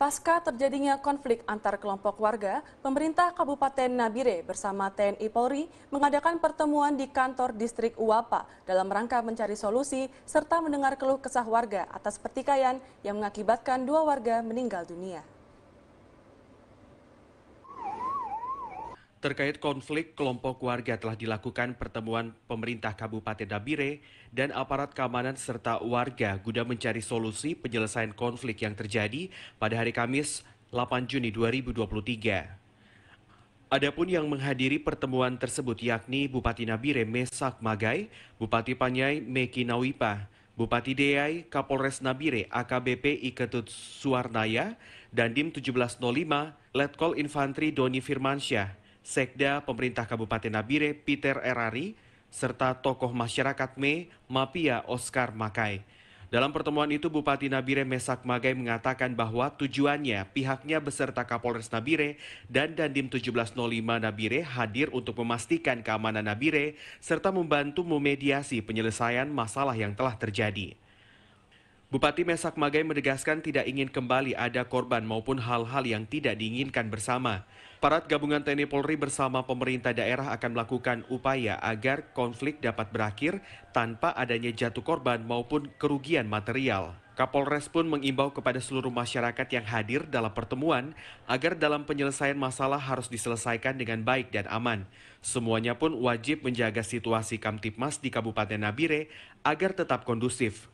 Pasca terjadinya konflik antar kelompok warga, pemerintah Kabupaten Nabire bersama TNI Polri mengadakan pertemuan di kantor distrik Uapa dalam rangka mencari solusi serta mendengar keluh kesah warga atas pertikaian yang mengakibatkan dua warga meninggal dunia. Terkait konflik, kelompok warga telah dilakukan pertemuan pemerintah Kabupaten Dabire dan aparat keamanan serta warga guna mencari solusi penyelesaian konflik yang terjadi pada hari Kamis 8 Juni 2023. Adapun yang menghadiri pertemuan tersebut yakni Bupati Nabire Mesak Magai, Bupati Panyai Meki Nawipa, Bupati Deai, Kapolres Nabire, AKBP Iketut Suarnaya, dan Dim 1705, Letkol Infantri Doni Firmansyah, Sekda Pemerintah Kabupaten Nabire Peter Erari, serta tokoh masyarakat Me Mapia Oscar Makai. Dalam pertemuan itu, Bupati Nabire Mesak Magai mengatakan bahwa tujuannya pihaknya beserta Kapolres Nabire dan Dandim 1705 Nabire hadir untuk memastikan keamanan Nabire serta membantu memediasi penyelesaian masalah yang telah terjadi. Bupati Mesak Magai menegaskan tidak ingin kembali ada korban maupun hal-hal yang tidak diinginkan bersama. Parat gabungan TNI Polri bersama pemerintah daerah akan melakukan upaya agar konflik dapat berakhir tanpa adanya jatuh korban maupun kerugian material. Kapolres pun mengimbau kepada seluruh masyarakat yang hadir dalam pertemuan agar dalam penyelesaian masalah harus diselesaikan dengan baik dan aman. Semuanya pun wajib menjaga situasi Kamtipmas di Kabupaten Nabire agar tetap kondusif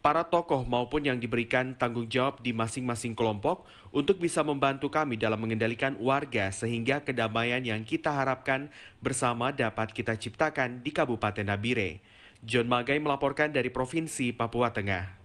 para tokoh maupun yang diberikan tanggung jawab di masing-masing kelompok untuk bisa membantu kami dalam mengendalikan warga sehingga kedamaian yang kita harapkan bersama dapat kita ciptakan di Kabupaten Nabire. John Magai melaporkan dari Provinsi Papua Tengah.